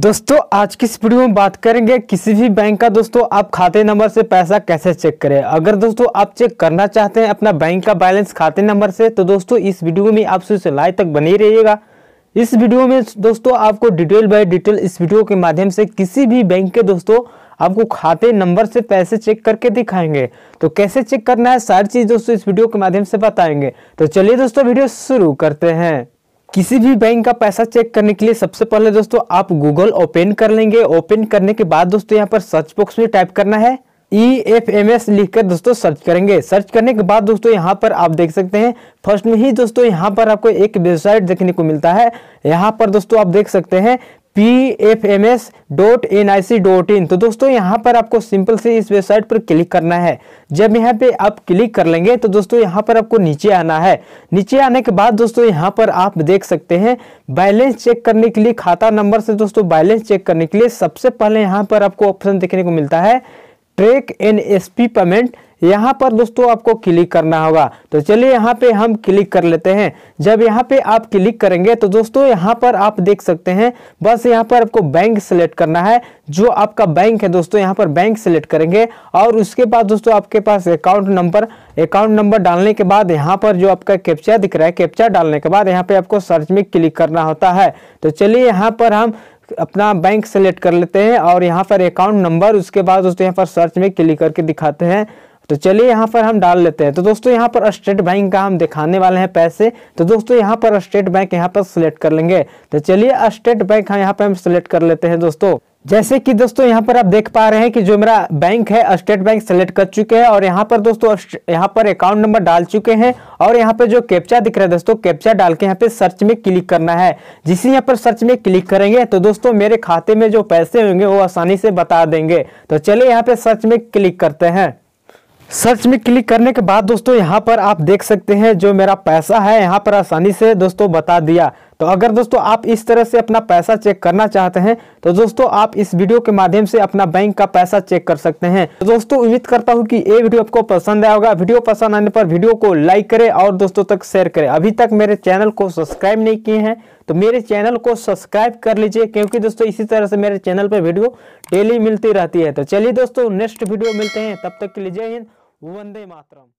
दोस्तों आज की इस वीडियो में बात करेंगे किसी भी बैंक का दोस्तों आप खाते नंबर से पैसा कैसे चेक करें अगर दोस्तों आप चेक करना चाहते हैं अपना बैंक का बैलेंस खाते नंबर से तो दोस्तों इस वीडियो में आप से लाइव तक बने रहिएगा इस वीडियो में दोस्तों आपको डिटेल बाय डिटेल इस वीडियो के माध्यम से किसी भी बैंक के दोस्तों आपको खाते नंबर से पैसे चेक करके दिखाएंगे तो कैसे चेक करना है सारी चीज़ दोस्तों इस वीडियो के माध्यम से बताएंगे तो चलिए दोस्तों वीडियो शुरू करते हैं किसी भी बैंक का पैसा चेक करने के लिए सबसे पहले दोस्तों आप गूगल ओपन कर लेंगे ओपन करने के बाद दोस्तों यहाँ पर सर्च बॉक्स में टाइप करना है E e F M S लिख कर दोस्तों सर्च करेंगे सर्च करने के बाद दोस्तों यहाँ पर आप देख सकते हैं फर्स्ट में ही दोस्तों यहाँ पर आपको एक वेबसाइट देखने को मिलता है यहाँ पर दोस्तों आप देख सकते हैं P F M S dot N I C dot in तो दोस्तों यहाँ पर आपको सिंपल से इस वेबसाइट पर क्लिक करना है जब यहाँ पे आप क्लिक कर लेंगे तो दोस्तों यहाँ पर आपको नीचे आना है नीचे आने के बाद दोस्तों यहाँ पर आप देख सकते हैं बैलेंस चेक करने के लिए खाता नंबर से दोस्तों बैलेंस चेक करने के लिए सबसे पहले यहाँ पर आपको ऑप्शन देखने को मिलता है track N S P payment यहाँ पर दोस्तों आपको क्लिक करना होगा तो चलिए यहाँ पे हम क्लिक कर लेते हैं जब यहाँ पे आप क्लिक करेंगे तो दोस्तों यहाँ पर आप देख सकते हैं बस यहाँ पर आपको बैंक सेलेक्ट करना है जो आपका बैंक है दोस्तों यहाँ पर बैंक सेलेक्ट करेंगे और उसके बाद दोस्तों आपके पास अकाउंट नंबर अकाउंट नंबर डालने के बाद यहाँ पर जो आपका कैप्चा दिख रहा है कैप्चा डालने के बाद यहाँ पे आपको सर्च में क्लिक करना होता है तो चलिए यहाँ पर हम अपना बैंक सेलेक्ट कर लेते हैं और यहाँ पर अकाउंट नंबर उसके बाद दोस्तों यहाँ पर सर्च में क्लिक करके दिखाते हैं तो चलिए यहाँ पर हम डाल लेते हैं तो दोस्तों यहाँ पर स्टेट बैंक का हम दिखाने वाले हैं पैसे तो दोस्तों यहाँ पर स्टेट बैंक यहाँ पर सिलेक्ट कर लेंगे तो चलिए स्टेट बैंक यहाँ पर हम सिलेक्ट कर लेते हैं दोस्तों जैसे कि दोस्तों यहाँ पर आप देख पा रहे हैं कि जो मेरा बैंक है स्टेट बैंक सेलेक्ट कर चुके हैं और यहाँ पर दोस्तों यहाँ पर अकाउंट नंबर डाल चुके हैं और यहाँ पर जो कैप्चा दिख रहा है दोस्तों कैप्चा डाल के यहाँ पे सर्च में क्लिक करना है जिसे यहाँ पर सर्च में क्लिक करेंगे तो दोस्तों मेरे खाते में जो पैसे होंगे वो आसानी से बता देंगे तो चलिए यहाँ पे सर्च में क्लिक करते हैं सर्च में क्लिक करने के बाद दोस्तों यहाँ पर आप देख सकते हैं जो मेरा पैसा है यहाँ पर आसानी से दोस्तों बता दिया तो अगर दोस्तों आप इस तरह से अपना पैसा चेक करना चाहते हैं तो दोस्तों आप इस वीडियो के माध्यम से अपना बैंक का पैसा चेक कर सकते हैं तो दोस्तों उम्मीद करता हूँ कि ये वीडियो आपको पसंद आया होगा वीडियो पसंद आने पर वीडियो को लाइक करें और दोस्तों तक शेयर करें अभी तक मेरे चैनल को सब्सक्राइब नहीं किए हैं तो मेरे चैनल को सब्सक्राइब कर लीजिए क्योंकि दोस्तों इसी तरह से मेरे चैनल पर वीडियो डेली मिलती रहती है तो चलिए दोस्तों नेक्स्ट वीडियो मिलते हैं तब तक के लिए जय हिंद वंदे मातरम